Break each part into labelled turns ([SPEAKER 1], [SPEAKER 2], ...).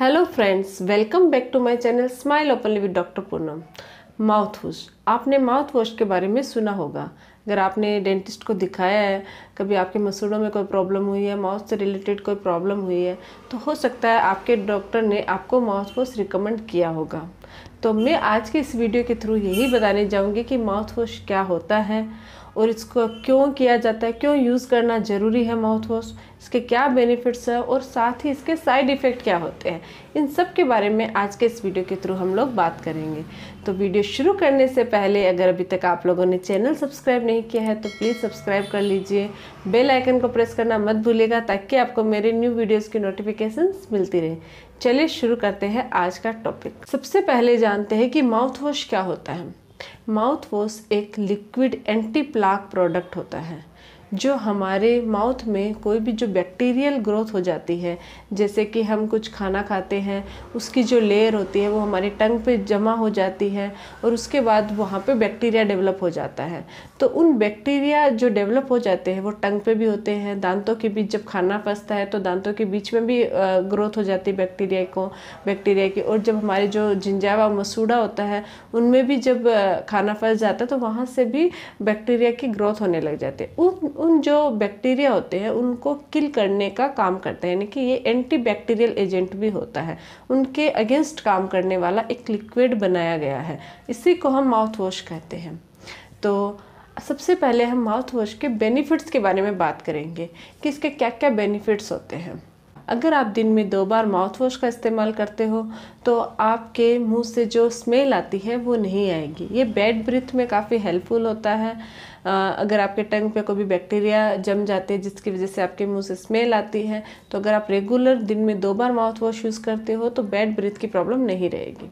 [SPEAKER 1] hello friends welcome back to my channel smile open with doctor Poonam mouth wash आपने mouth wash के बारे में सुना होगा अगर आपने डेंटिस्ट को दिखाया है कभी आपके मसूड़ों में कोई प्रॉब्लम हुई है माउथ से रिलेटेड कोई प्रॉब्लम हुई है तो हो सकता है आपके डॉक्टर ने आपको माउथ वॉश रिकमेंड किया होगा तो मैं आज के इस वीडियो के थ्रू यही बताने जाऊँगी कि माउथ वॉश क्या होता है और इसको क्यों किया जाता है क्यों यूज़ करना ज़रूरी है माउथ वॉश इसके क्या बेनिफिट्स हैं और साथ ही इसके साइड इफ़ेक्ट क्या होते हैं इन सब के बारे में आज के इस वीडियो के थ्रू हम लोग बात करेंगे तो वीडियो शुरू करने से पहले अगर अभी तक आप लोगों ने चैनल सब्सक्राइब नहीं किया है तो प्लीज़ सब्सक्राइब कर लीजिए बेल आइकन को प्रेस करना मत भूलेगा ताकि आपको मेरे न्यू वीडियोज़ की नोटिफिकेशन मिलती रहे चलिए शुरू करते हैं आज का टॉपिक सबसे पहले जानते हैं कि माउथ वॉश क्या होता है माउथ वॉश एक लिक्विड एंटी प्लाक प्रोडक्ट होता है जो हमारे माउथ में कोई भी जो बैक्टीरियल ग्रोथ हो जाती है जैसे कि हम कुछ खाना खाते हैं उसकी जो लेयर होती है वो हमारे टंग पे जमा हो जाती है और उसके बाद वहाँ पे बैक्टीरिया डेवलप हो जाता है तो उन बैक्टीरिया जो डेवलप हो जाते हैं वो टंग पे भी होते हैं दांतों के बीच जब खाना फंसता है तो दांतों के बीच में भी ग्रोथ हो जाती है बैक्टीरिया को बैक्टीरिया की और जब हमारे जो जिंजावा मसूड़ा होता है उनमें भी जब खाना फंस जाता है तो वहाँ से भी बैक्टीरिया की ग्रोथ होने लग जाती है उन उन जो बैक्टीरिया होते हैं उनको किल करने का काम करते हैं यानी कि ये एंटी बैक्टीरियल एजेंट भी होता है उनके अगेंस्ट काम करने वाला एक लिक्विड बनाया गया है इसी को हम माउथ वॉश कहते हैं तो सबसे पहले हम माउथ वॉश के बेनिफिट्स के बारे में बात करेंगे कि इसके क्या क्या बेनिफिट्स होते हैं अगर आप दिन में दो बार माउथ वॉश का इस्तेमाल करते हो तो आपके मुंह से जो स्मेल आती है वो नहीं आएगी ये बेड ब्रिथ में काफ़ी हेल्पफुल होता है अगर आपके टंग पे कोई भी बैक्टीरिया जम जाते हैं जिसकी वजह से आपके मुंह से स्मेल आती है तो अगर आप रेगुलर दिन में दो बार माउथ वॉश यूज़ करते हो तो बेड ब्रिथ की प्रॉब्लम नहीं रहेगी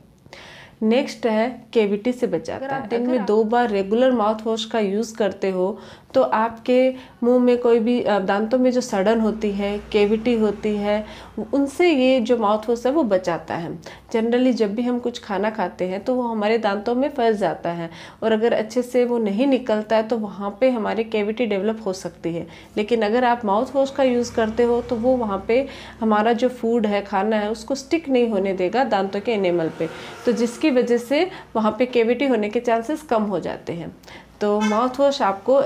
[SPEAKER 1] नेक्स्ट है केविटी से बचाता अगर आप दिन में दो बार रेगुलर माउथ वॉश का यूज़ करते हो तो आपके मुंह में कोई भी दांतों में जो सड़न होती है केविटी होती है उनसे ये जो माउथ वॉश है वो बचाता है जनरली जब भी हम कुछ खाना खाते हैं तो वो हमारे दांतों में फंस जाता है और अगर अच्छे से वो नहीं निकलता है तो वहाँ पे हमारे केविटी डेवलप हो सकती है लेकिन अगर आप माउथ वॉश का यूज़ करते हो तो वो वहाँ पे हमारा जो फूड है खाना है उसको स्टिक नहीं होने देगा दांतों के एनेमल पे तो जिसकी वजह से वहाँ पे केविटी होने के चांसेस कम हो जाते हैं तो माउथ वॉश आपको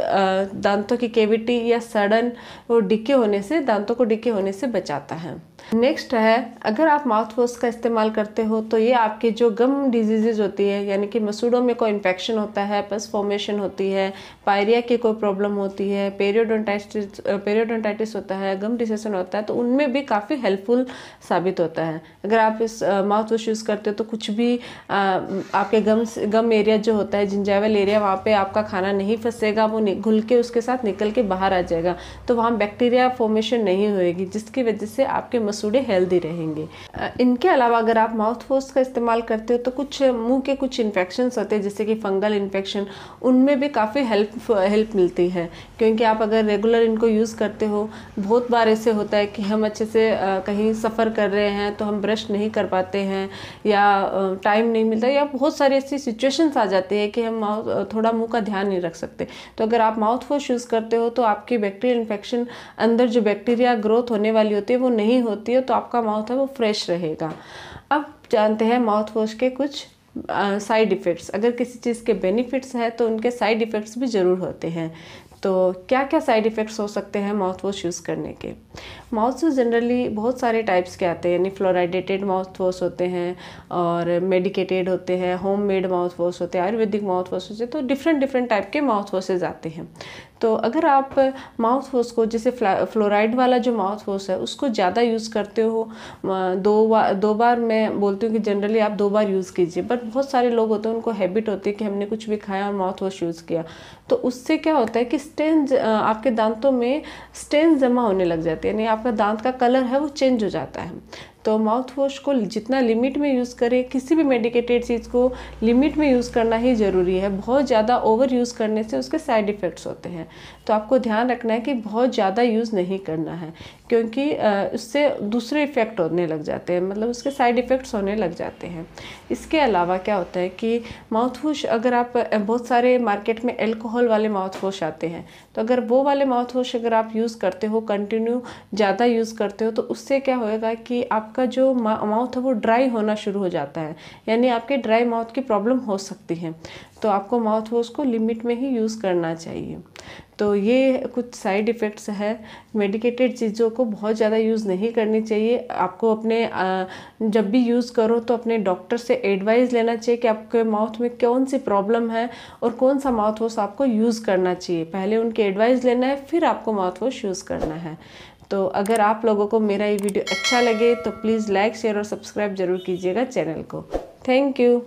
[SPEAKER 1] दांतों की केविटी या सडन वो डिक्के होने से दांतों को डिक्के होने से बचाता है नेक्स्ट है अगर आप माउथ वॉश का इस्तेमाल करते हो तो ये आपके जो गम डिजीज़ होती है यानी कि मसूड़ों में कोई इन्फेक्शन होता है पस फॉर्मेशन होती है पायरिया की कोई प्रॉब्लम होती है पेरियोडोंटाइटिस पेरियोडोंटाइटिस होता है गम डिसेशन होता है तो उनमें भी काफ़ी हेल्पफुल साबित होता है अगर आप इस माउथ वॉश यूज़ करते हो तो कुछ भी आ, आपके गम गम एरिया जो होता है जिंजावल एरिया वहाँ पर आपका खाना नहीं फंसेगा वो घुल के उसके साथ निकल के बाहर आ जाएगा तो वहाँ बैक्टीरिया फॉर्मेशन नहीं होएगी जिसकी वजह से आपके मसूड़े हेल्दी रहेंगे इनके अलावा अगर आप माउथ वॉश का इस्तेमाल करते हो तो कुछ मुंह के कुछ इन्फेक्शन होते हैं जैसे कि फंगल इन्फेक्शन उनमें भी काफ़ी हेल्प हेल्प मिलती है क्योंकि आप अगर रेगुलर इनको यूज़ करते हो बहुत बार ऐसे होता है कि हम अच्छे से कहीं सफ़र कर रहे हैं तो हम ब्रश नहीं कर पाते हैं या टाइम नहीं मिलता या बहुत सारी ऐसी सिचुएशंस आ जाती है कि हम थोड़ा मुंह का ध्यान नहीं रख सकते तो अगर आप माउथ वॉश यूज़ करते हो तो आपकी बैक्टीरियल इन्फेक्शन अंदर जो बैक्टीरिया ग्रोथ होने वाली होती है वो नहीं होती होती है तो आपका माउथ है वो फ्रेश रहेगा अब जानते हैं माउथ वॉश के कुछ साइड इफ़ेक्ट्स अगर किसी चीज़ के बेनिफिट्स हैं तो उनके साइड इफ़ेक्ट्स भी ज़रूर होते हैं तो क्या क्या साइड इफ़ेक्ट्स हो सकते हैं माउथ वॉश यूज़ करने के माउथ वॉश जनरली बहुत सारे टाइप्स के आते हैं यानी फ्लोराइडेटेड माउथ वॉश होते हैं और मेडिकेटेड होते हैं होम मेड माउथ वॉश होते हैं आयुर्वेदिक माउथ वॉश होते हैं तो डिफरेंट डिफरेंट टाइप के माउथ वॉशेज आते हैं तो अगर आप माउथ वॉश को जैसे फ्लोराइड वाला जो माउथ वॉश है उसको ज़्यादा यूज़ करते हो दो बार दो बार मैं बोलती हूँ कि जनरली आप दो बार यूज़ कीजिए बट बहुत सारे लोग होते हैं उनको हैबिट होती है कि हमने कुछ भी खाया और माउथ वॉश यूज़ किया तो उससे क्या होता है कि स्टेन आपके दांतों में स्टेन जमा होने लग जाती है यानी आपका दांत का कलर है वो चेंज हो जाता है तो माउथ वॉश को जितना लिमिट में यूज़ करें किसी भी मेडिकेटेड चीज़ को लिमिट में यूज़ करना ही ज़रूरी है बहुत ज़्यादा ओवर यूज़ करने से उसके साइड इफ़ेक्ट्स होते हैं तो आपको ध्यान रखना है कि बहुत ज़्यादा यूज़ नहीं करना है क्योंकि उससे दूसरे इफ़ेक्ट होने लग जाते हैं मतलब उसके साइड इफ़ेक्ट्स होने लग जाते हैं इसके अलावा क्या होता है कि माउथ वॉश अगर आप बहुत सारे मार्केट में एल्कोहल वाले माउथ वॉश आते हैं तो अगर वो वाले माउथ वॉश अगर आप यूज़ करते हो कंटिन्यू ज़्यादा यूज़ करते हो तो उससे क्या होएगा कि आपका आपका जो माउथ है वो ड्राई होना शुरू हो जाता है यानी आपके ड्राई माउथ की प्रॉब्लम हो सकती है तो आपको माउथ वॉश को लिमिट में ही यूज़ करना चाहिए तो ये कुछ साइड इफ़ेक्ट्स है मेडिकेटेड चीज़ों को बहुत ज़्यादा यूज़ नहीं करनी चाहिए आपको अपने जब भी यूज़ करो तो अपने डॉक्टर से एडवाइस लेना चाहिए कि आपके माउथ में कौन सी प्रॉब्लम है और कौन सा माउथ वॉश आपको यूज़ करना चाहिए पहले उनकी एडवाइस लेना है फिर आपको माउथ वॉश यूज़ करना है तो अगर आप लोगों को मेरा ये वीडियो अच्छा लगे तो प्लीज़ लाइक शेयर और सब्सक्राइब जरूर कीजिएगा चैनल को थैंक यू